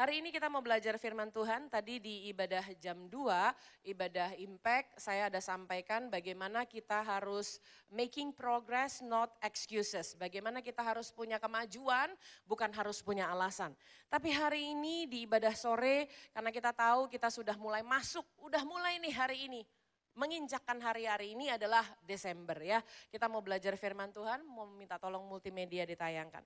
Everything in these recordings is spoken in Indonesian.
Hari ini kita mau belajar firman Tuhan. Tadi di ibadah jam 2, ibadah impact, saya ada sampaikan bagaimana kita harus making progress not excuses. Bagaimana kita harus punya kemajuan, bukan harus punya alasan. Tapi hari ini di ibadah sore karena kita tahu kita sudah mulai masuk, udah mulai nih hari ini menginjakkan hari-hari ini adalah Desember ya. Kita mau belajar firman Tuhan, mau minta tolong multimedia ditayangkan.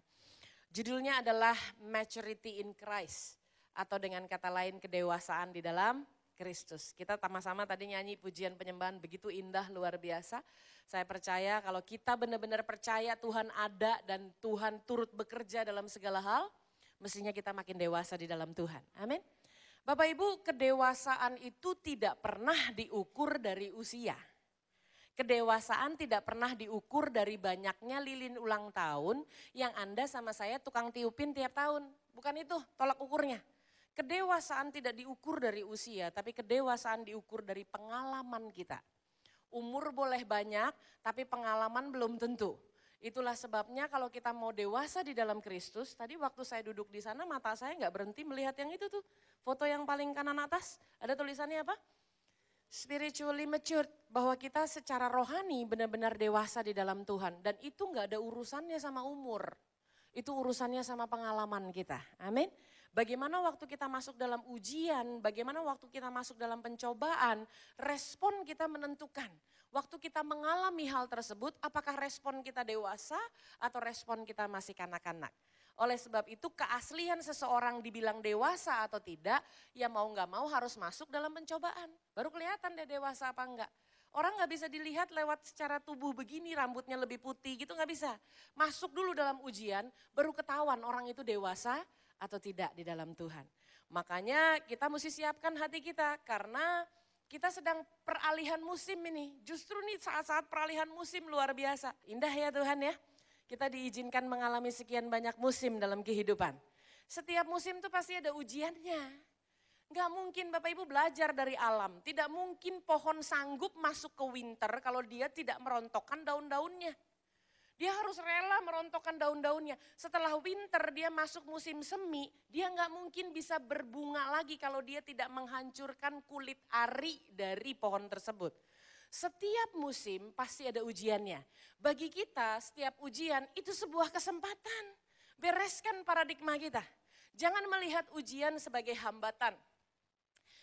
Judulnya adalah Maturity in Christ atau dengan kata lain kedewasaan di dalam Kristus. Kita sama-sama tadi nyanyi pujian penyembahan begitu indah luar biasa. Saya percaya kalau kita benar-benar percaya Tuhan ada dan Tuhan turut bekerja dalam segala hal, mestinya kita makin dewasa di dalam Tuhan. Amin. Bapak Ibu, kedewasaan itu tidak pernah diukur dari usia. Kedewasaan tidak pernah diukur dari banyaknya lilin ulang tahun yang Anda sama saya tukang tiupin tiap tahun. Bukan itu tolak ukurnya. Kedewasaan tidak diukur dari usia, tapi kedewasaan diukur dari pengalaman kita. Umur boleh banyak, tapi pengalaman belum tentu. Itulah sebabnya kalau kita mau dewasa di dalam Kristus, tadi waktu saya duduk di sana mata saya nggak berhenti melihat yang itu tuh. Foto yang paling kanan atas, ada tulisannya apa? Spiritually mature, bahwa kita secara rohani benar-benar dewasa di dalam Tuhan. Dan itu nggak ada urusannya sama umur, itu urusannya sama pengalaman kita. Amin. Bagaimana waktu kita masuk dalam ujian, bagaimana waktu kita masuk dalam pencobaan, respon kita menentukan. Waktu kita mengalami hal tersebut, apakah respon kita dewasa atau respon kita masih kanak-kanak? Oleh sebab itu keaslian seseorang dibilang dewasa atau tidak, ya mau nggak mau harus masuk dalam pencobaan. Baru kelihatan deh dewasa apa enggak. Orang nggak bisa dilihat lewat secara tubuh begini, rambutnya lebih putih gitu nggak bisa. Masuk dulu dalam ujian, baru ketahuan orang itu dewasa atau tidak di dalam Tuhan. Makanya kita mesti siapkan hati kita karena kita sedang peralihan musim ini. Justru nih saat-saat peralihan musim luar biasa. Indah ya Tuhan ya. Kita diizinkan mengalami sekian banyak musim dalam kehidupan. Setiap musim itu pasti ada ujiannya. nggak mungkin Bapak Ibu belajar dari alam. Tidak mungkin pohon sanggup masuk ke winter kalau dia tidak merontokkan daun-daunnya. Dia harus rela merontokkan daun-daunnya. Setelah winter dia masuk musim semi, dia nggak mungkin bisa berbunga lagi kalau dia tidak menghancurkan kulit ari dari pohon tersebut. Setiap musim pasti ada ujiannya. Bagi kita setiap ujian itu sebuah kesempatan. Bereskan paradigma kita. Jangan melihat ujian sebagai hambatan.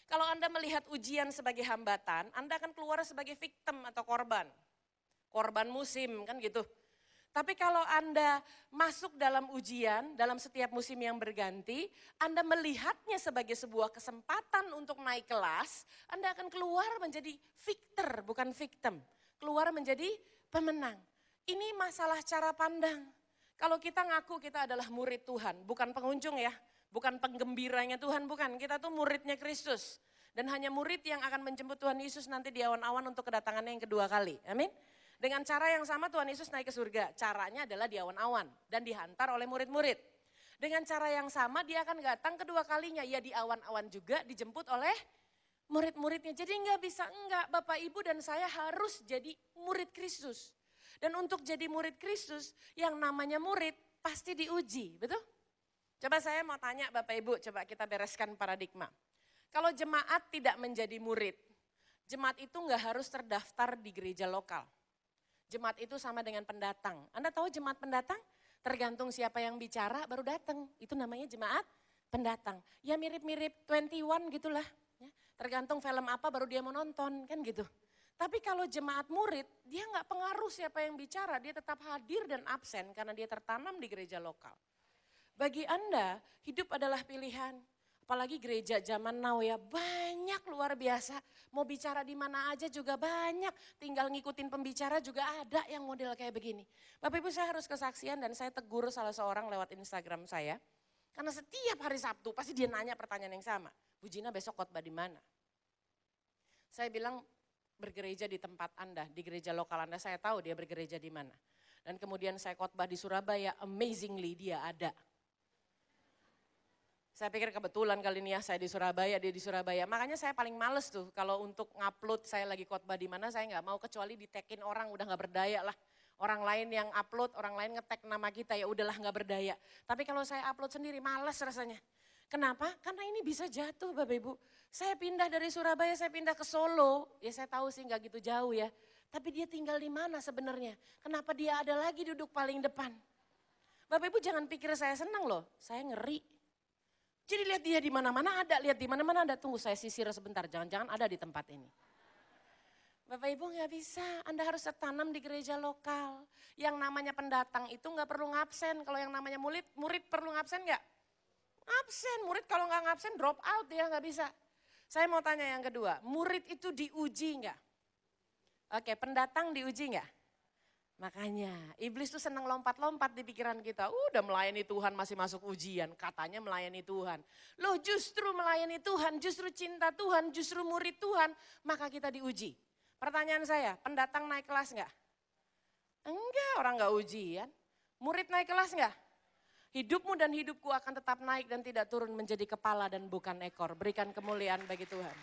Kalau Anda melihat ujian sebagai hambatan, Anda akan keluar sebagai victim atau korban. Korban musim kan gitu tapi kalau Anda masuk dalam ujian, dalam setiap musim yang berganti, Anda melihatnya sebagai sebuah kesempatan untuk naik kelas, Anda akan keluar menjadi victor, bukan victim. Keluar menjadi pemenang. Ini masalah cara pandang. Kalau kita ngaku kita adalah murid Tuhan, bukan pengunjung ya, bukan penggembiranya Tuhan, bukan. Kita tuh muridnya Kristus. Dan hanya murid yang akan menjemput Tuhan Yesus nanti di awan-awan untuk kedatangannya yang kedua kali. Amin. Dengan cara yang sama Tuhan Yesus naik ke surga. Caranya adalah di awan-awan dan dihantar oleh murid-murid. Dengan cara yang sama dia akan datang kedua kalinya. Ya di awan-awan juga dijemput oleh murid-muridnya. Jadi nggak bisa enggak Bapak Ibu dan saya harus jadi murid Kristus. Dan untuk jadi murid Kristus yang namanya murid pasti diuji, betul? Coba saya mau tanya Bapak Ibu, coba kita bereskan paradigma. Kalau jemaat tidak menjadi murid, jemaat itu nggak harus terdaftar di gereja lokal. Jemaat itu sama dengan pendatang. Anda tahu jemaat pendatang? Tergantung siapa yang bicara baru datang. Itu namanya jemaat pendatang. Ya mirip-mirip 21 gitulah. Ya, tergantung film apa baru dia mau nonton kan gitu. Tapi kalau jemaat murid, dia nggak pengaruh siapa yang bicara, dia tetap hadir dan absen karena dia tertanam di gereja lokal. Bagi Anda, hidup adalah pilihan apalagi gereja zaman now ya banyak luar biasa. Mau bicara di mana aja juga banyak, tinggal ngikutin pembicara juga ada yang model kayak begini. Bapak Ibu saya harus kesaksian dan saya tegur salah seorang lewat Instagram saya. Karena setiap hari Sabtu pasti dia nanya pertanyaan yang sama. Bu Jina besok khotbah di mana? Saya bilang bergereja di tempat Anda, di gereja lokal Anda saya tahu dia bergereja di mana. Dan kemudian saya khotbah di Surabaya, amazingly dia ada saya pikir kebetulan kali ini ya saya di Surabaya, dia di Surabaya. Makanya saya paling males tuh kalau untuk ngupload saya lagi khotbah di mana saya nggak mau kecuali di ditekin orang udah nggak berdaya lah. Orang lain yang upload, orang lain ngetek nama kita ya udahlah nggak berdaya. Tapi kalau saya upload sendiri males rasanya. Kenapa? Karena ini bisa jatuh Bapak Ibu. Saya pindah dari Surabaya, saya pindah ke Solo. Ya saya tahu sih nggak gitu jauh ya. Tapi dia tinggal di mana sebenarnya? Kenapa dia ada lagi duduk paling depan? Bapak Ibu jangan pikir saya senang loh, saya ngeri. Jadi lihat dia di mana-mana ada, lihat di mana-mana ada. Tunggu saya sisir sebentar, jangan-jangan ada di tempat ini. Bapak Ibu nggak bisa, Anda harus tertanam di gereja lokal. Yang namanya pendatang itu nggak perlu ngabsen. Kalau yang namanya murid, murid perlu ngabsen nggak? Absen, murid kalau nggak ngabsen drop out dia nggak bisa. Saya mau tanya yang kedua, murid itu diuji nggak? Oke, pendatang diuji nggak? Makanya iblis tuh senang lompat-lompat di pikiran kita. Uh, udah melayani Tuhan masih masuk ujian, katanya melayani Tuhan. Loh justru melayani Tuhan, justru cinta Tuhan, justru murid Tuhan, maka kita diuji. Pertanyaan saya, pendatang naik kelas enggak? Enggak, orang enggak ujian. Murid naik kelas enggak? Hidupmu dan hidupku akan tetap naik dan tidak turun menjadi kepala dan bukan ekor. Berikan kemuliaan bagi Tuhan.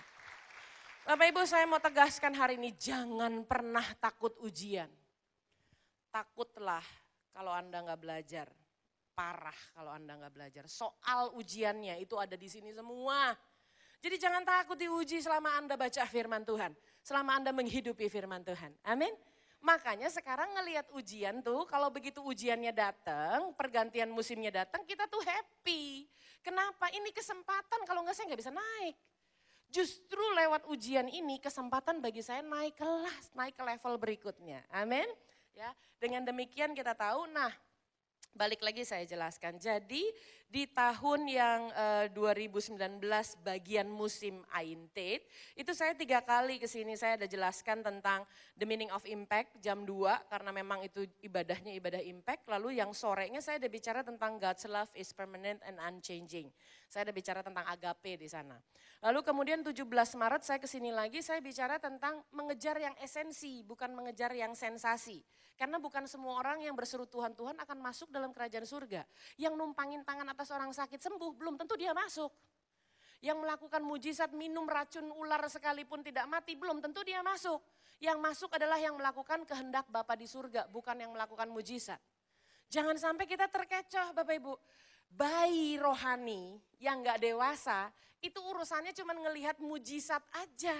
Bapak Ibu saya mau tegaskan hari ini jangan pernah takut ujian takutlah kalau Anda nggak belajar. Parah kalau Anda nggak belajar. Soal ujiannya itu ada di sini semua. Jadi jangan takut diuji selama Anda baca firman Tuhan. Selama Anda menghidupi firman Tuhan. Amin. Makanya sekarang ngelihat ujian tuh, kalau begitu ujiannya datang, pergantian musimnya datang, kita tuh happy. Kenapa? Ini kesempatan, kalau enggak saya nggak bisa naik. Justru lewat ujian ini kesempatan bagi saya naik kelas, naik ke level berikutnya. Amin. Ya, dengan demikian kita tahu, nah balik lagi saya jelaskan. Jadi di tahun yang uh, eh, 2019 bagian musim Ain Tate, itu saya tiga kali ke sini saya ada jelaskan tentang The Meaning of Impact jam 2 karena memang itu ibadahnya ibadah impact. Lalu yang sorenya saya ada bicara tentang God's love is permanent and unchanging. Saya ada bicara tentang agape di sana. Lalu kemudian 17 Maret saya ke sini lagi saya bicara tentang mengejar yang esensi bukan mengejar yang sensasi. Karena bukan semua orang yang berseru Tuhan Tuhan akan masuk dalam kerajaan surga. Yang numpangin tangan atas orang sakit sembuh, belum tentu dia masuk. Yang melakukan mujizat minum racun ular sekalipun tidak mati, belum tentu dia masuk. Yang masuk adalah yang melakukan kehendak Bapak di surga, bukan yang melakukan mujizat. Jangan sampai kita terkecoh Bapak Ibu. Bayi rohani yang gak dewasa itu urusannya cuma ngelihat mujizat aja.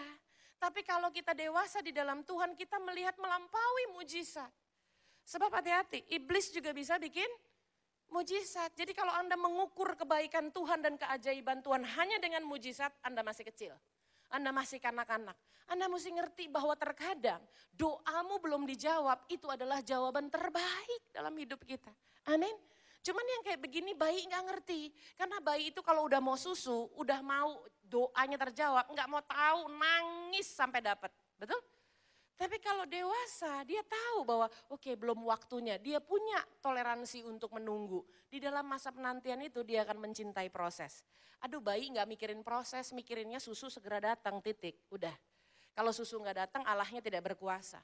Tapi kalau kita dewasa di dalam Tuhan kita melihat melampaui mujizat. Sebab hati-hati, iblis juga bisa bikin mujizat. Jadi kalau Anda mengukur kebaikan Tuhan dan keajaiban Tuhan hanya dengan mujizat, Anda masih kecil. Anda masih kanak-kanak. Anda mesti ngerti bahwa terkadang doamu belum dijawab, itu adalah jawaban terbaik dalam hidup kita. Amin. Cuman yang kayak begini bayi nggak ngerti. Karena bayi itu kalau udah mau susu, udah mau doanya terjawab, nggak mau tahu, nangis sampai dapat. Betul? Tapi kalau dewasa, dia tahu bahwa oke okay, belum waktunya. Dia punya toleransi untuk menunggu. Di dalam masa penantian itu dia akan mencintai proses. Aduh bayi nggak mikirin proses, mikirinnya susu segera datang titik. Udah. Kalau susu nggak datang, Allahnya tidak berkuasa.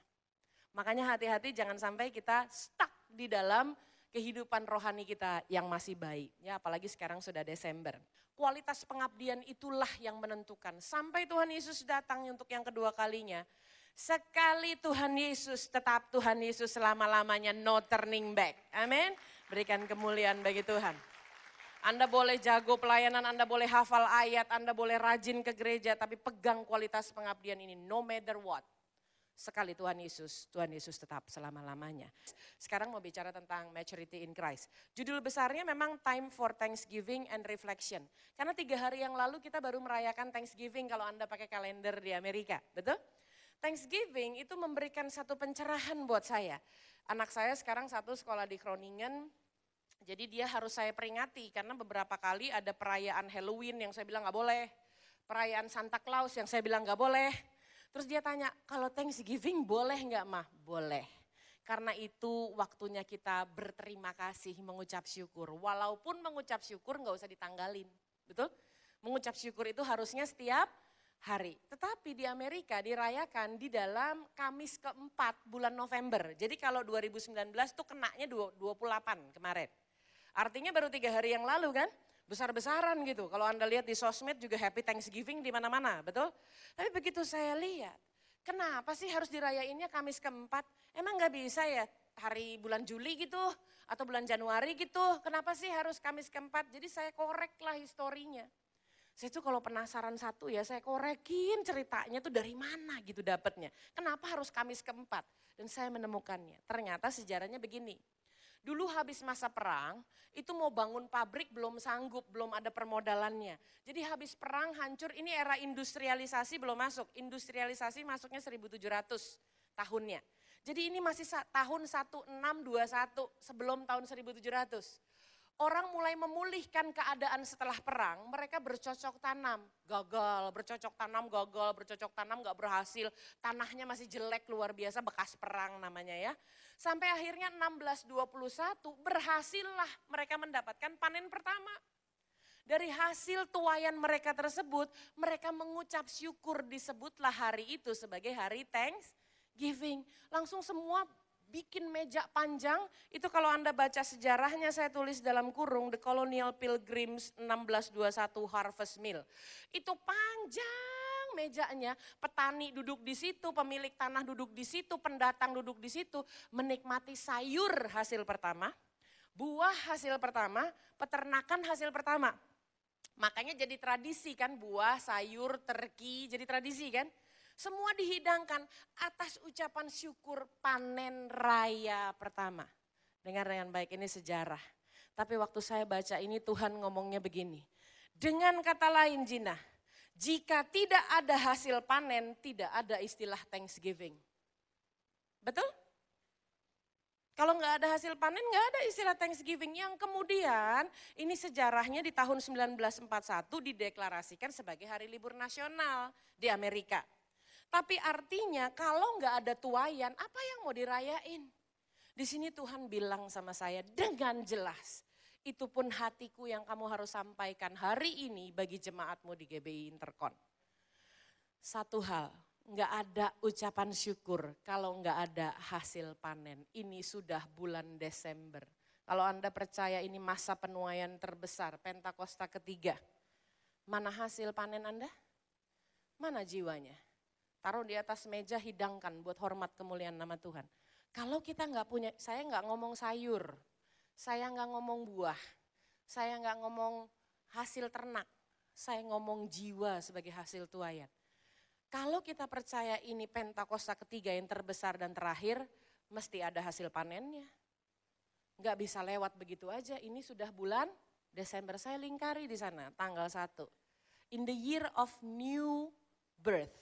Makanya hati-hati jangan sampai kita stuck di dalam kehidupan rohani kita yang masih baik. Ya, apalagi sekarang sudah Desember. Kualitas pengabdian itulah yang menentukan. Sampai Tuhan Yesus datang untuk yang kedua kalinya, Sekali Tuhan Yesus, tetap Tuhan Yesus selama-lamanya no turning back. Amin. Berikan kemuliaan bagi Tuhan. Anda boleh jago pelayanan, Anda boleh hafal ayat, Anda boleh rajin ke gereja, tapi pegang kualitas pengabdian ini no matter what. Sekali Tuhan Yesus, Tuhan Yesus tetap selama-lamanya. Sekarang mau bicara tentang maturity in Christ. Judul besarnya memang time for thanksgiving and reflection. Karena tiga hari yang lalu kita baru merayakan Thanksgiving kalau Anda pakai kalender di Amerika, betul? Thanksgiving itu memberikan satu pencerahan buat saya. Anak saya sekarang satu sekolah di Kroningen, jadi dia harus saya peringati karena beberapa kali ada perayaan Halloween yang saya bilang nggak boleh, perayaan Santa Claus yang saya bilang nggak boleh. Terus dia tanya, kalau Thanksgiving boleh nggak mah? Boleh. Karena itu waktunya kita berterima kasih, mengucap syukur. Walaupun mengucap syukur nggak usah ditanggalin, betul? Mengucap syukur itu harusnya setiap hari. Tetapi di Amerika dirayakan di dalam Kamis keempat bulan November. Jadi kalau 2019 tuh kenaknya 28 kemarin. Artinya baru tiga hari yang lalu kan? Besar-besaran gitu. Kalau Anda lihat di sosmed juga happy Thanksgiving di mana-mana, betul? Tapi begitu saya lihat, kenapa sih harus dirayainnya Kamis keempat? Emang nggak bisa ya hari bulan Juli gitu atau bulan Januari gitu? Kenapa sih harus Kamis keempat? Jadi saya korek lah historinya. Saya tuh kalau penasaran satu ya saya korekin ceritanya tuh dari mana gitu dapatnya. Kenapa harus Kamis keempat? Dan saya menemukannya. Ternyata sejarahnya begini. Dulu habis masa perang, itu mau bangun pabrik belum sanggup, belum ada permodalannya. Jadi habis perang hancur, ini era industrialisasi belum masuk. Industrialisasi masuknya 1700 tahunnya. Jadi ini masih tahun 1621 sebelum tahun 1700 orang mulai memulihkan keadaan setelah perang, mereka bercocok tanam, gagal, bercocok tanam, gagal, bercocok tanam, gak berhasil. Tanahnya masih jelek luar biasa, bekas perang namanya ya. Sampai akhirnya 1621 berhasillah mereka mendapatkan panen pertama. Dari hasil tuayan mereka tersebut, mereka mengucap syukur disebutlah hari itu sebagai hari thanks giving. Langsung semua bikin meja panjang, itu kalau Anda baca sejarahnya saya tulis dalam kurung The Colonial Pilgrims 1621 Harvest Mill. Itu panjang mejanya, petani duduk di situ, pemilik tanah duduk di situ, pendatang duduk di situ, menikmati sayur hasil pertama, buah hasil pertama, peternakan hasil pertama. Makanya jadi tradisi kan buah, sayur, terki, jadi tradisi kan. Semua dihidangkan atas ucapan syukur panen raya pertama. Dengar dengan baik, ini sejarah. Tapi waktu saya baca ini Tuhan ngomongnya begini. Dengan kata lain Jina, jika tidak ada hasil panen, tidak ada istilah Thanksgiving. Betul? Kalau nggak ada hasil panen, nggak ada istilah Thanksgiving. Yang kemudian ini sejarahnya di tahun 1941 dideklarasikan sebagai hari libur nasional di Amerika. Tapi artinya kalau nggak ada tuayan, apa yang mau dirayain? Di sini Tuhan bilang sama saya dengan jelas, itu pun hatiku yang kamu harus sampaikan hari ini bagi jemaatmu di GBI Intercon. Satu hal, nggak ada ucapan syukur kalau nggak ada hasil panen. Ini sudah bulan Desember. Kalau Anda percaya ini masa penuaian terbesar, Pentakosta ketiga. Mana hasil panen Anda? Mana jiwanya? taruh di atas meja, hidangkan buat hormat kemuliaan nama Tuhan. Kalau kita nggak punya, saya nggak ngomong sayur, saya nggak ngomong buah, saya nggak ngomong hasil ternak, saya ngomong jiwa sebagai hasil tuayan. Kalau kita percaya ini Pentakosta ketiga yang terbesar dan terakhir, mesti ada hasil panennya. Nggak bisa lewat begitu aja, ini sudah bulan Desember, saya lingkari di sana, tanggal 1. In the year of new birth,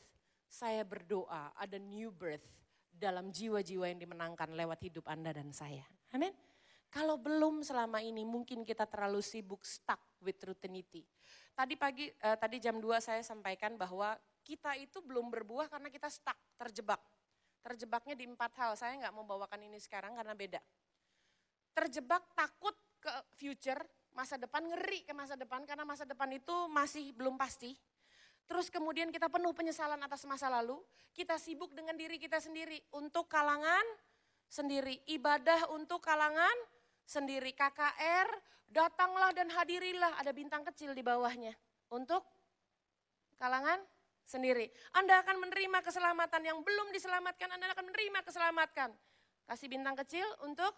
saya berdoa ada new birth dalam jiwa-jiwa yang dimenangkan lewat hidup Anda dan saya. Amin. Kalau belum selama ini mungkin kita terlalu sibuk stuck with routinity. Tadi pagi eh, tadi jam 2 saya sampaikan bahwa kita itu belum berbuah karena kita stuck, terjebak. Terjebaknya di empat hal. Saya nggak mau bawakan ini sekarang karena beda. Terjebak takut ke future, masa depan ngeri ke masa depan karena masa depan itu masih belum pasti Terus kemudian kita penuh penyesalan atas masa lalu, kita sibuk dengan diri kita sendiri untuk kalangan sendiri, ibadah untuk kalangan sendiri, KKR, datanglah dan hadirilah, ada bintang kecil di bawahnya untuk kalangan sendiri. Anda akan menerima keselamatan yang belum diselamatkan, Anda akan menerima keselamatan. Kasih bintang kecil untuk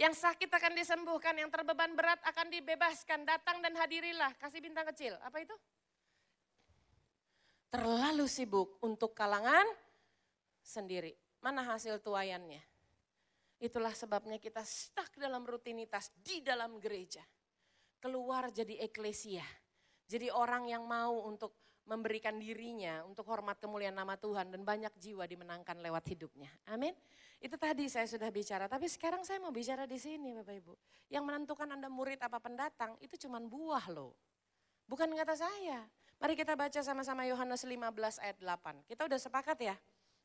yang sakit akan disembuhkan, yang terbeban berat akan dibebaskan. Datang dan hadirilah. Kasih bintang kecil. Apa itu? terlalu sibuk untuk kalangan sendiri. Mana hasil tuayannya? Itulah sebabnya kita stuck dalam rutinitas di dalam gereja. Keluar jadi eklesia. Jadi orang yang mau untuk memberikan dirinya untuk hormat kemuliaan nama Tuhan dan banyak jiwa dimenangkan lewat hidupnya. Amin. Itu tadi saya sudah bicara, tapi sekarang saya mau bicara di sini Bapak Ibu. Yang menentukan Anda murid apa pendatang itu cuman buah loh. Bukan kata saya. Mari kita baca sama-sama Yohanes 15 ayat 8. Kita udah sepakat ya.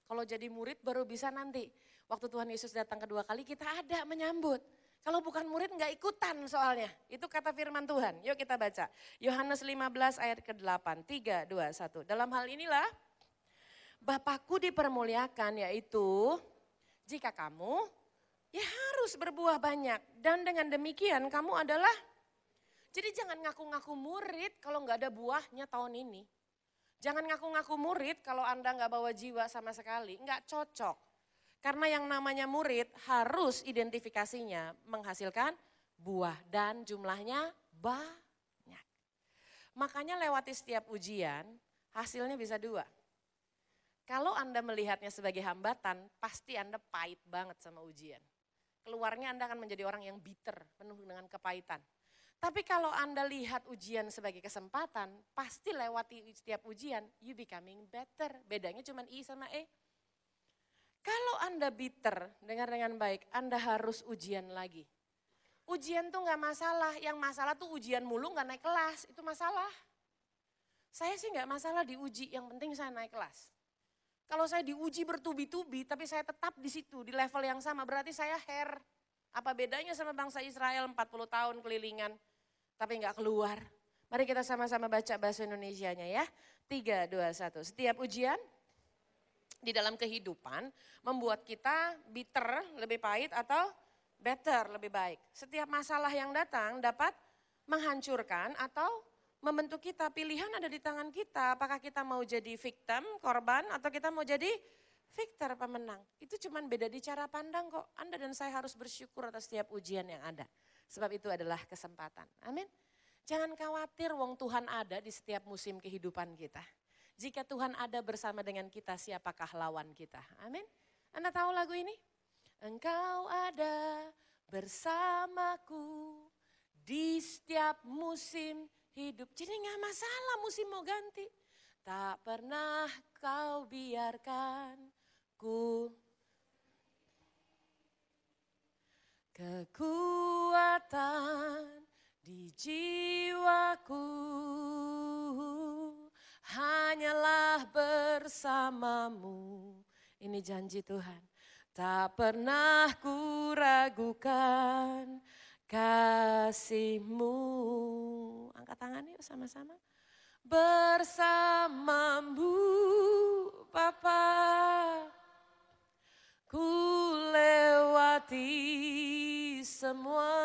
Kalau jadi murid baru bisa nanti. Waktu Tuhan Yesus datang kedua kali kita ada menyambut. Kalau bukan murid nggak ikutan soalnya. Itu kata firman Tuhan. Yuk kita baca. Yohanes 15 ayat ke-8. 3, 2, 1. Dalam hal inilah Bapakku dipermuliakan yaitu jika kamu ya harus berbuah banyak dan dengan demikian kamu adalah jadi jangan ngaku-ngaku murid kalau nggak ada buahnya tahun ini. Jangan ngaku-ngaku murid kalau Anda nggak bawa jiwa sama sekali, nggak cocok. Karena yang namanya murid harus identifikasinya menghasilkan buah dan jumlahnya banyak. Makanya lewati setiap ujian hasilnya bisa dua. Kalau Anda melihatnya sebagai hambatan, pasti Anda pahit banget sama ujian. Keluarnya Anda akan menjadi orang yang bitter, penuh dengan kepahitan. Tapi kalau Anda lihat ujian sebagai kesempatan, pasti lewati setiap ujian, you becoming better. Bedanya cuma I sama E. Kalau Anda bitter, dengar dengan baik, Anda harus ujian lagi. Ujian tuh nggak masalah, yang masalah tuh ujian mulu nggak naik kelas, itu masalah. Saya sih nggak masalah diuji, yang penting saya naik kelas. Kalau saya diuji bertubi-tubi, tapi saya tetap di situ, di level yang sama, berarti saya hair. Apa bedanya sama bangsa Israel 40 tahun kelilingan, tapi nggak keluar. Mari kita sama-sama baca bahasa Indonesia-nya ya. 3, 2, 1. Setiap ujian di dalam kehidupan membuat kita bitter, lebih pahit atau better, lebih baik. Setiap masalah yang datang dapat menghancurkan atau membentuk kita. Pilihan ada di tangan kita. Apakah kita mau jadi victim, korban, atau kita mau jadi victor, pemenang. Itu cuma beda di cara pandang kok. Anda dan saya harus bersyukur atas setiap ujian yang ada. Sebab itu adalah kesempatan. Amin. Jangan khawatir wong Tuhan ada di setiap musim kehidupan kita. Jika Tuhan ada bersama dengan kita, siapakah lawan kita? Amin. Anda tahu lagu ini? Engkau ada bersamaku di setiap musim hidup. Jadi nggak masalah musim mau ganti. Tak pernah kau biarkan ku kekuatan di jiwaku hanyalah bersamamu. Ini janji Tuhan. Tak pernah ku kasihmu. Angkat tangan yuk sama-sama. Bersamamu Bapak. Ku lewati semua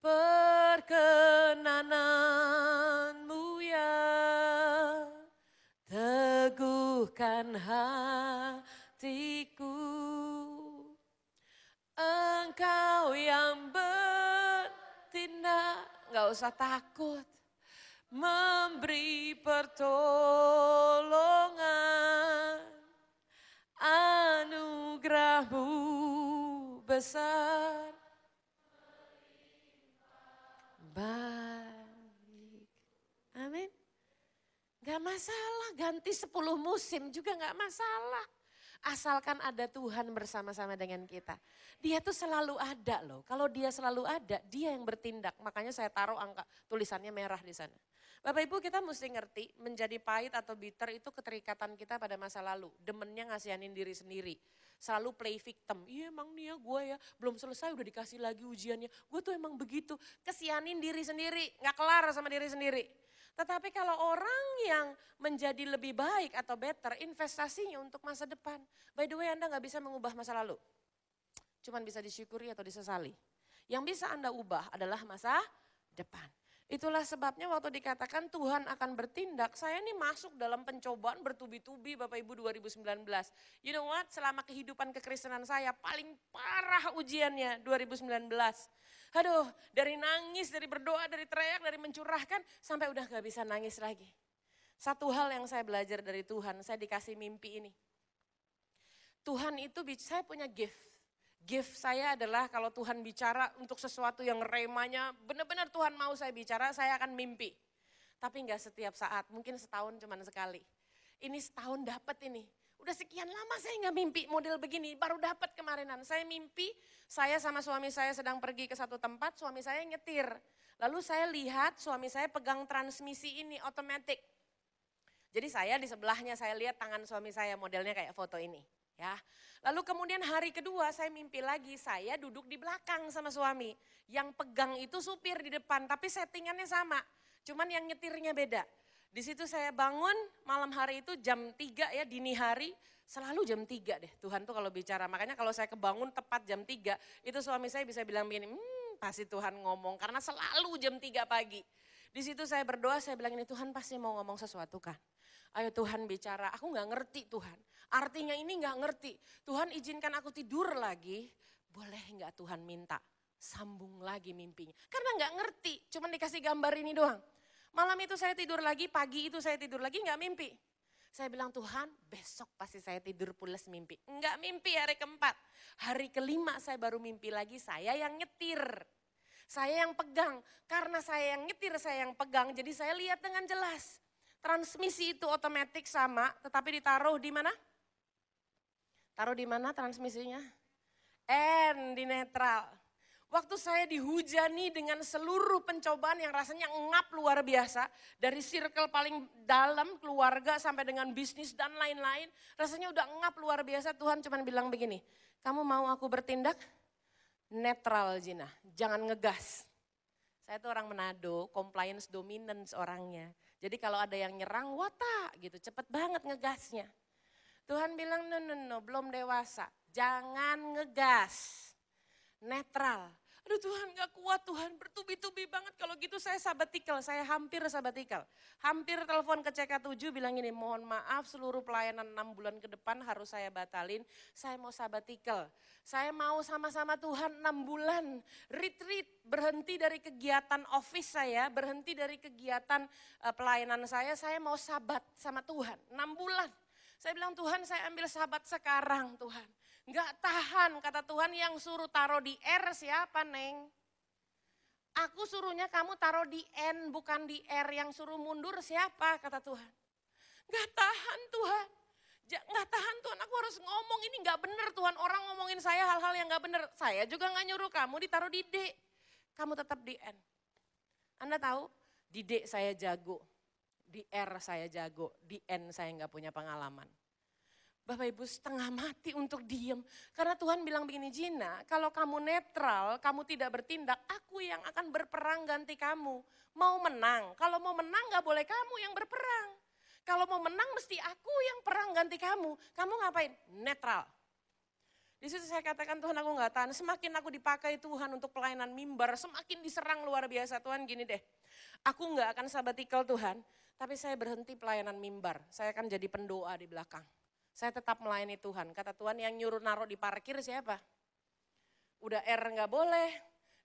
perkenananmu ya. Teguhkan hatiku. Engkau yang bertindak, nggak usah takut. Memberi pertolongan anugerahmu besar. Baik. Amin. Gak masalah ganti 10 musim juga gak masalah. Asalkan ada Tuhan bersama-sama dengan kita. Dia tuh selalu ada loh. Kalau dia selalu ada, dia yang bertindak. Makanya saya taruh angka tulisannya merah di sana. Bapak Ibu kita mesti ngerti menjadi pahit atau bitter itu keterikatan kita pada masa lalu. Demennya ngasihanin diri sendiri. Selalu play victim. Iya emang nih ya gue ya belum selesai udah dikasih lagi ujiannya. Gue tuh emang begitu. Kesianin diri sendiri. Gak kelar sama diri sendiri. Tetapi kalau orang yang menjadi lebih baik atau better investasinya untuk masa depan. By the way Anda gak bisa mengubah masa lalu. Cuman bisa disyukuri atau disesali. Yang bisa Anda ubah adalah masa depan. Itulah sebabnya waktu dikatakan Tuhan akan bertindak, saya ini masuk dalam pencobaan bertubi-tubi Bapak Ibu 2019. You know what, selama kehidupan kekristenan saya paling parah ujiannya 2019. Aduh, dari nangis, dari berdoa, dari teriak, dari mencurahkan, sampai udah gak bisa nangis lagi. Satu hal yang saya belajar dari Tuhan, saya dikasih mimpi ini. Tuhan itu, saya punya gift. Gift saya adalah kalau Tuhan bicara untuk sesuatu yang remanya, benar-benar Tuhan mau saya bicara, saya akan mimpi. Tapi nggak setiap saat, mungkin setahun cuman sekali. Ini setahun dapat ini, Udah sekian lama saya nggak mimpi model begini, baru dapat kemarinan. Saya mimpi, saya sama suami saya sedang pergi ke satu tempat, suami saya nyetir. Lalu saya lihat suami saya pegang transmisi ini otomatik Jadi saya di sebelahnya saya lihat tangan suami saya modelnya kayak foto ini. Ya. Lalu kemudian hari kedua saya mimpi lagi, saya duduk di belakang sama suami. Yang pegang itu supir di depan, tapi settingannya sama. Cuman yang nyetirnya beda. Di situ saya bangun malam hari itu jam 3 ya dini hari, selalu jam 3 deh Tuhan tuh kalau bicara. Makanya kalau saya kebangun tepat jam 3, itu suami saya bisa bilang begini, hmm pasti Tuhan ngomong karena selalu jam 3 pagi. Di situ saya berdoa, saya bilang ini Tuhan pasti mau ngomong sesuatu kan. Ayo Tuhan bicara, aku gak ngerti Tuhan. Artinya ini gak ngerti. Tuhan izinkan aku tidur lagi. Boleh gak Tuhan minta? Sambung lagi mimpinya. Karena gak ngerti, cuma dikasih gambar ini doang. Malam itu saya tidur lagi, pagi itu saya tidur lagi gak mimpi. Saya bilang Tuhan besok pasti saya tidur pulas mimpi. Enggak mimpi hari keempat. Hari kelima saya baru mimpi lagi saya yang nyetir. Saya yang pegang. Karena saya yang nyetir, saya yang pegang. Jadi saya lihat dengan jelas. Transmisi itu otomatis sama, tetapi ditaruh di mana? Taruh di mana transmisinya? N di netral. Waktu saya dihujani dengan seluruh pencobaan yang rasanya ngap luar biasa. Dari circle paling dalam, keluarga sampai dengan bisnis dan lain-lain. Rasanya udah ngap luar biasa, Tuhan cuma bilang begini. Kamu mau aku bertindak? Netral Jina, jangan ngegas. Saya tuh orang Menado, compliance dominance orangnya. Jadi kalau ada yang nyerang, wata gitu, cepet banget ngegasnya. Tuhan bilang, no, no, no, belum dewasa. Jangan ngegas. Netral. Aduh Tuhan gak kuat Tuhan, bertubi-tubi banget. Kalau gitu saya sabatikal, saya hampir sabatikal. Hampir telepon ke CK7 bilang ini, mohon maaf seluruh pelayanan 6 bulan ke depan harus saya batalin. Saya mau sabatikal, saya mau sama-sama Tuhan 6 bulan. Retreat, berhenti dari kegiatan office saya, berhenti dari kegiatan eh, pelayanan saya. Saya mau sabat sama Tuhan, 6 bulan. Saya bilang Tuhan saya ambil sabat sekarang Tuhan. Enggak tahan kata Tuhan yang suruh taruh di R siapa Neng? Aku suruhnya kamu taruh di N bukan di R yang suruh mundur siapa kata Tuhan. Enggak tahan Tuhan. Enggak tahan Tuhan aku harus ngomong ini enggak benar Tuhan orang ngomongin saya hal-hal yang enggak benar. Saya juga enggak nyuruh kamu ditaruh di D. Kamu tetap di N. Anda tahu di D saya jago, di R saya jago, di N saya enggak punya pengalaman. Bapak Ibu setengah mati untuk diem. Karena Tuhan bilang begini, Jina, kalau kamu netral, kamu tidak bertindak, aku yang akan berperang ganti kamu. Mau menang, kalau mau menang gak boleh kamu yang berperang. Kalau mau menang mesti aku yang perang ganti kamu. Kamu ngapain? Netral. Di situ saya katakan Tuhan aku nggak tahan. Semakin aku dipakai Tuhan untuk pelayanan mimbar, semakin diserang luar biasa Tuhan gini deh. Aku nggak akan sabatikal Tuhan, tapi saya berhenti pelayanan mimbar. Saya akan jadi pendoa di belakang. Saya tetap melayani Tuhan. Kata Tuhan yang nyuruh naruh di parkir siapa? Udah R nggak boleh,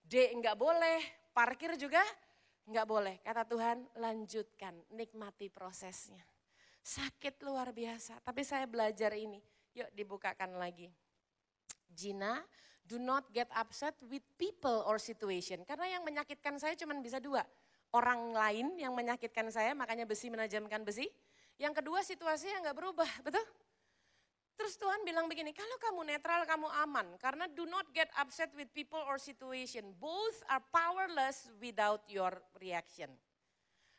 D nggak boleh, parkir juga nggak boleh. Kata Tuhan lanjutkan, nikmati prosesnya. Sakit luar biasa, tapi saya belajar ini. Yuk dibukakan lagi. Gina, do not get upset with people or situation. Karena yang menyakitkan saya cuma bisa dua. Orang lain yang menyakitkan saya, makanya besi menajamkan besi. Yang kedua situasi yang gak berubah, betul? Terus Tuhan bilang begini, kalau kamu netral kamu aman karena do not get upset with people or situation. Both are powerless without your reaction.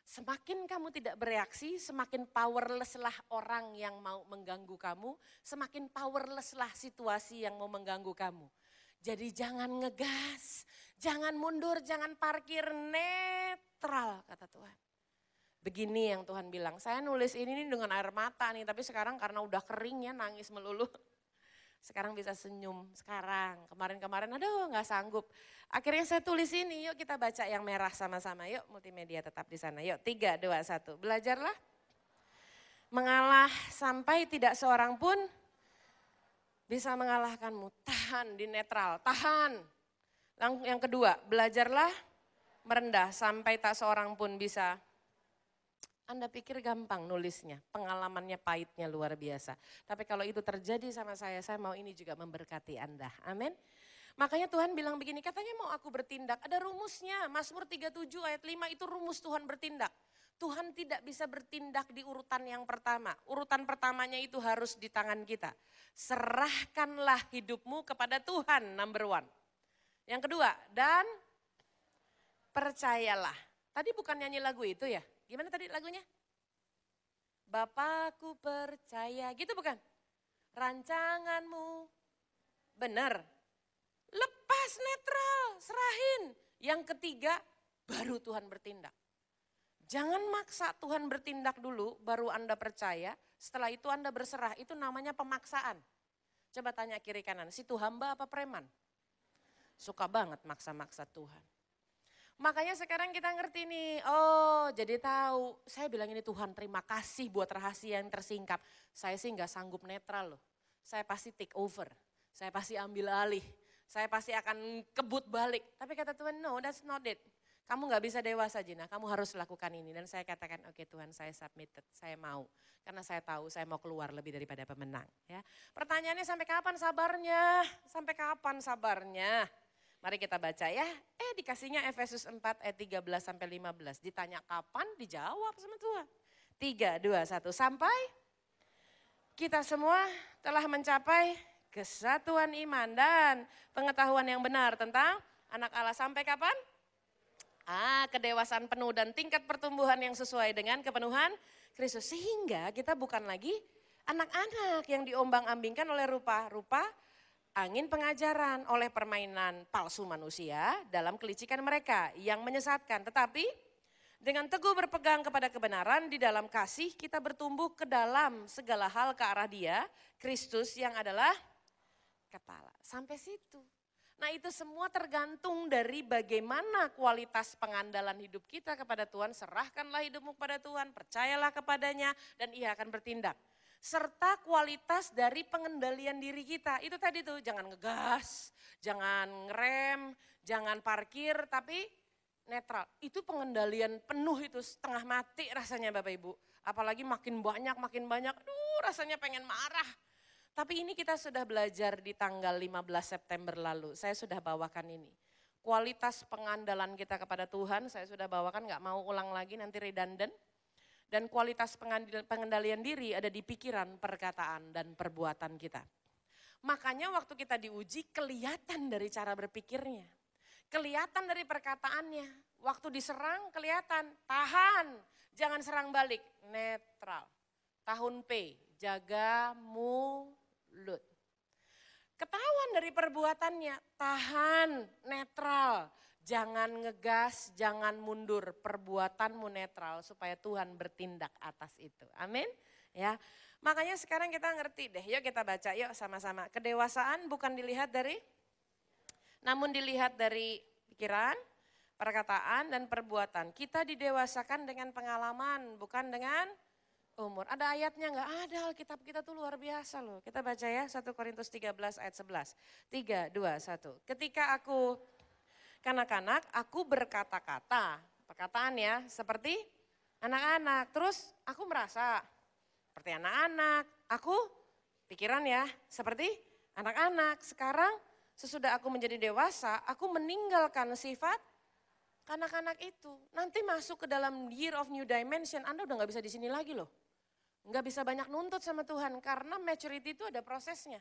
Semakin kamu tidak bereaksi, semakin powerless lah orang yang mau mengganggu kamu, semakin powerless lah situasi yang mau mengganggu kamu. Jadi jangan ngegas, jangan mundur, jangan parkir netral kata Tuhan begini yang Tuhan bilang. Saya nulis ini nih dengan air mata nih, tapi sekarang karena udah kering ya nangis melulu. Sekarang bisa senyum, sekarang. Kemarin-kemarin aduh gak sanggup. Akhirnya saya tulis ini, yuk kita baca yang merah sama-sama. Yuk multimedia tetap di sana. Yuk tiga dua satu Belajarlah. Mengalah sampai tidak seorang pun bisa mengalahkanmu. Tahan di netral, tahan. Yang kedua, belajarlah merendah sampai tak seorang pun bisa anda pikir gampang nulisnya, pengalamannya pahitnya luar biasa. Tapi kalau itu terjadi sama saya, saya mau ini juga memberkati Anda. Amin. Makanya Tuhan bilang begini, katanya mau aku bertindak, ada rumusnya. Mazmur 37 ayat 5 itu rumus Tuhan bertindak. Tuhan tidak bisa bertindak di urutan yang pertama. Urutan pertamanya itu harus di tangan kita. Serahkanlah hidupmu kepada Tuhan, number one. Yang kedua, dan percayalah. Tadi bukan nyanyi lagu itu ya? Gimana tadi lagunya? Bapakku percaya, gitu bukan? Rancanganmu, benar. Lepas netral, serahin. Yang ketiga, baru Tuhan bertindak. Jangan maksa Tuhan bertindak dulu, baru Anda percaya. Setelah itu Anda berserah, itu namanya pemaksaan. Coba tanya kiri kanan, situ hamba apa preman? Suka banget maksa-maksa Tuhan. Makanya sekarang kita ngerti nih, oh jadi tahu. Saya bilang ini Tuhan terima kasih buat rahasia yang tersingkap. Saya sih nggak sanggup netral loh. Saya pasti take over, saya pasti ambil alih, saya pasti akan kebut balik. Tapi kata Tuhan, no that's not it. Kamu nggak bisa dewasa Jina, kamu harus lakukan ini. Dan saya katakan, oke okay, Tuhan saya submitted, saya mau. Karena saya tahu saya mau keluar lebih daripada pemenang. Ya, Pertanyaannya sampai kapan sabarnya? Sampai kapan sabarnya? Mari kita baca ya. Eh dikasihnya Efesus 4 ayat eh, 13 sampai 15. Ditanya kapan dijawab sama Tuhan. 3, 2, 1 sampai kita semua telah mencapai kesatuan iman dan pengetahuan yang benar tentang anak Allah sampai kapan? Ah, kedewasaan penuh dan tingkat pertumbuhan yang sesuai dengan kepenuhan Kristus. Sehingga kita bukan lagi anak-anak yang diombang-ambingkan oleh rupa-rupa angin pengajaran oleh permainan palsu manusia dalam kelicikan mereka yang menyesatkan. Tetapi dengan teguh berpegang kepada kebenaran di dalam kasih kita bertumbuh ke dalam segala hal ke arah dia, Kristus yang adalah kepala. Sampai situ. Nah itu semua tergantung dari bagaimana kualitas pengandalan hidup kita kepada Tuhan. Serahkanlah hidupmu kepada Tuhan, percayalah kepadanya dan ia akan bertindak serta kualitas dari pengendalian diri kita. Itu tadi tuh, jangan ngegas, jangan ngerem, jangan parkir, tapi netral. Itu pengendalian penuh itu, setengah mati rasanya Bapak Ibu. Apalagi makin banyak, makin banyak, aduh rasanya pengen marah. Tapi ini kita sudah belajar di tanggal 15 September lalu, saya sudah bawakan ini. Kualitas pengandalan kita kepada Tuhan, saya sudah bawakan, gak mau ulang lagi nanti redundant dan kualitas pengendalian diri ada di pikiran, perkataan, dan perbuatan kita. Makanya waktu kita diuji kelihatan dari cara berpikirnya. Kelihatan dari perkataannya. Waktu diserang kelihatan, tahan, jangan serang balik, netral. Tahun P, jaga mulut. Ketahuan dari perbuatannya, tahan, netral. Jangan ngegas, jangan mundur, perbuatanmu netral supaya Tuhan bertindak atas itu. Amin. Ya. Makanya sekarang kita ngerti deh. Yuk kita baca yuk sama-sama. Kedewasaan bukan dilihat dari namun dilihat dari pikiran, perkataan dan perbuatan. Kita didewasakan dengan pengalaman, bukan dengan umur. Ada ayatnya enggak? Ada Alkitab kita tuh luar biasa loh. Kita baca ya 1 Korintus 13 ayat 11. 3 2 1. Ketika aku Kanak-kanak, aku berkata-kata. Perkataan ya, seperti anak-anak. Terus aku merasa seperti anak-anak. Aku pikiran ya, seperti anak-anak. Sekarang sesudah aku menjadi dewasa, aku meninggalkan sifat kanak-kanak itu. Nanti masuk ke dalam year of new dimension, Anda udah nggak bisa di sini lagi loh. Nggak bisa banyak nuntut sama Tuhan karena maturity itu ada prosesnya.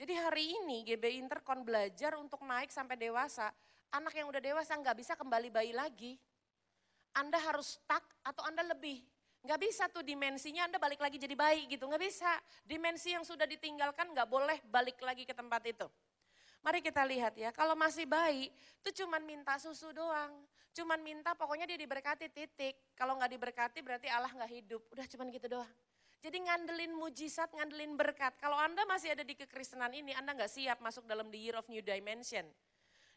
Jadi hari ini GB Intercon belajar untuk naik sampai dewasa anak yang udah dewasa nggak bisa kembali bayi lagi. Anda harus stuck atau Anda lebih. Nggak bisa tuh dimensinya Anda balik lagi jadi bayi gitu, nggak bisa. Dimensi yang sudah ditinggalkan nggak boleh balik lagi ke tempat itu. Mari kita lihat ya, kalau masih bayi itu cuman minta susu doang. Cuman minta pokoknya dia diberkati titik. Kalau nggak diberkati berarti Allah nggak hidup. Udah cuman gitu doang. Jadi ngandelin mujizat, ngandelin berkat. Kalau Anda masih ada di kekristenan ini, Anda nggak siap masuk dalam the year of new dimension.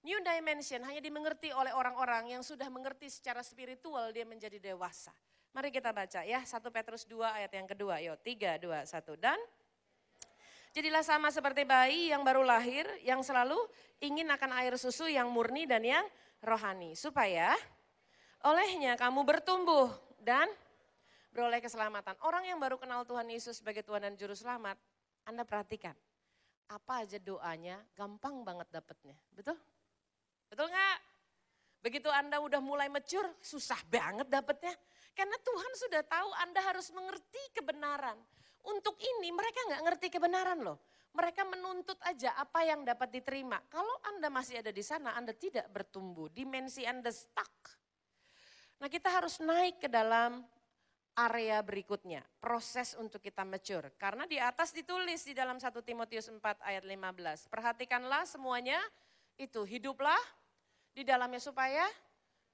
New dimension hanya dimengerti oleh orang-orang yang sudah mengerti secara spiritual dia menjadi dewasa. Mari kita baca ya 1 Petrus 2 ayat yang kedua. Yo 3 2 1 dan Jadilah sama seperti bayi yang baru lahir yang selalu ingin akan air susu yang murni dan yang rohani supaya olehnya kamu bertumbuh dan beroleh keselamatan. Orang yang baru kenal Tuhan Yesus sebagai Tuhan dan juru selamat, Anda perhatikan. Apa aja doanya gampang banget dapetnya, betul? Betul nggak? Begitu Anda udah mulai mecur, susah banget dapetnya. Karena Tuhan sudah tahu Anda harus mengerti kebenaran. Untuk ini mereka nggak ngerti kebenaran loh. Mereka menuntut aja apa yang dapat diterima. Kalau Anda masih ada di sana, Anda tidak bertumbuh. Dimensi Anda stuck. Nah kita harus naik ke dalam area berikutnya. Proses untuk kita mature. Karena di atas ditulis di dalam 1 Timotius 4 ayat 15. Perhatikanlah semuanya itu hiduplah di dalamnya supaya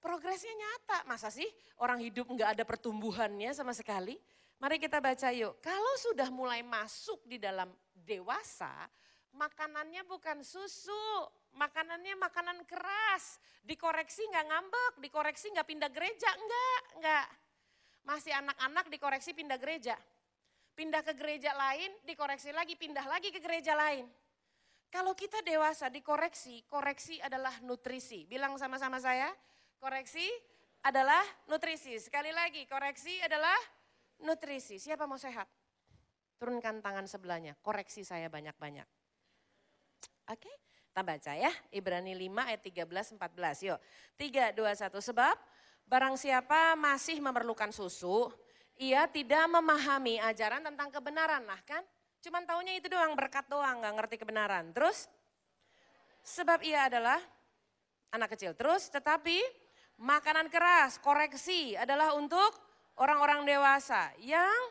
progresnya nyata. Masa sih orang hidup nggak ada pertumbuhannya sama sekali? Mari kita baca yuk. Kalau sudah mulai masuk di dalam dewasa, makanannya bukan susu, makanannya makanan keras. Dikoreksi nggak ngambek, dikoreksi nggak pindah gereja, enggak, enggak. Masih anak-anak dikoreksi pindah gereja. Pindah ke gereja lain, dikoreksi lagi, pindah lagi ke gereja lain. Kalau kita dewasa dikoreksi, koreksi adalah nutrisi. Bilang sama-sama saya, koreksi adalah nutrisi. Sekali lagi, koreksi adalah nutrisi. Siapa mau sehat? Turunkan tangan sebelahnya, koreksi saya banyak-banyak. Oke, okay? kita baca ya. Ibrani 5 ayat 13 14. Yuk. 3 2 1 sebab barang siapa masih memerlukan susu, ia tidak memahami ajaran tentang kebenaran Nah kan? Cuman taunya itu doang, berkat doang, nggak ngerti kebenaran. Terus, sebab ia adalah anak kecil. Terus, tetapi makanan keras, koreksi adalah untuk orang-orang dewasa yang,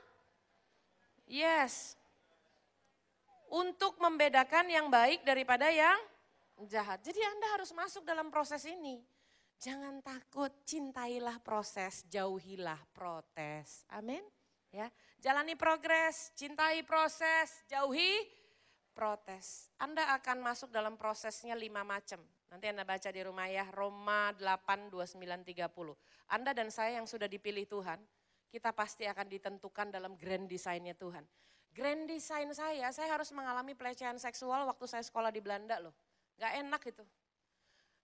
yes, untuk membedakan yang baik daripada yang jahat. Jadi Anda harus masuk dalam proses ini. Jangan takut, cintailah proses, jauhilah protes. Amin. Ya, jalani progres, cintai proses, jauhi protes. Anda akan masuk dalam prosesnya lima macam. Nanti Anda baca di rumah ya, Roma 8, 29, 30. Anda dan saya yang sudah dipilih Tuhan, kita pasti akan ditentukan dalam grand desainnya Tuhan. Grand design saya, saya harus mengalami pelecehan seksual waktu saya sekolah di Belanda loh. Gak enak itu.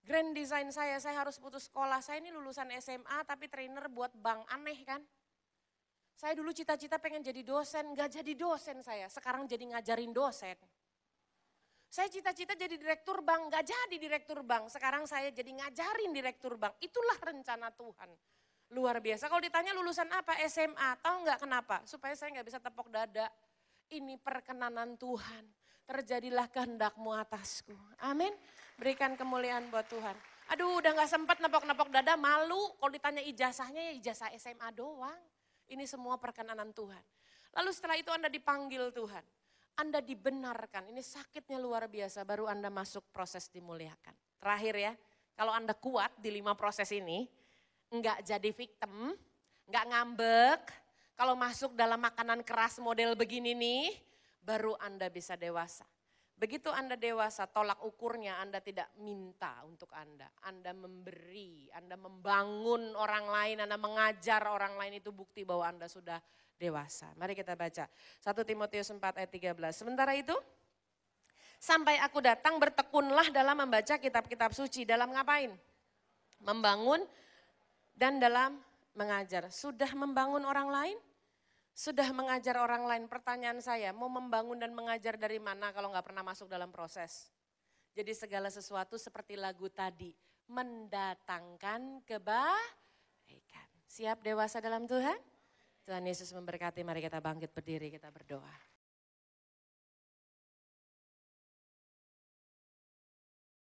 Grand design saya, saya harus putus sekolah. Saya ini lulusan SMA tapi trainer buat bank aneh kan. Saya dulu cita-cita pengen jadi dosen, gak jadi dosen saya. Sekarang jadi ngajarin dosen. Saya cita-cita jadi direktur bank, gak jadi direktur bank. Sekarang saya jadi ngajarin direktur bank. Itulah rencana Tuhan. Luar biasa. Kalau ditanya lulusan apa? SMA. Tahu nggak kenapa? Supaya saya nggak bisa tepok dada. Ini perkenanan Tuhan. Terjadilah kehendakmu atasku. Amin. Berikan kemuliaan buat Tuhan. Aduh udah nggak sempat nepok-nepok dada malu. Kalau ditanya ijazahnya ya ijazah SMA doang. Ini semua perkenanan Tuhan. Lalu setelah itu Anda dipanggil Tuhan. Anda dibenarkan. Ini sakitnya luar biasa. Baru Anda masuk proses dimuliakan. Terakhir ya. Kalau Anda kuat di lima proses ini. Enggak jadi victim. Enggak ngambek. Kalau masuk dalam makanan keras model begini nih. Baru Anda bisa dewasa. Begitu Anda dewasa, tolak ukurnya Anda tidak minta untuk Anda. Anda memberi, Anda membangun orang lain, Anda mengajar orang lain itu bukti bahwa Anda sudah dewasa. Mari kita baca 1 Timotius 4 ayat 13. Sementara itu, sampai aku datang bertekunlah dalam membaca kitab-kitab suci. Dalam ngapain? Membangun dan dalam mengajar. Sudah membangun orang lain? sudah mengajar orang lain. Pertanyaan saya, mau membangun dan mengajar dari mana kalau nggak pernah masuk dalam proses? Jadi segala sesuatu seperti lagu tadi, mendatangkan kebaikan. Siap dewasa dalam Tuhan? Tuhan Yesus memberkati, mari kita bangkit berdiri, kita berdoa.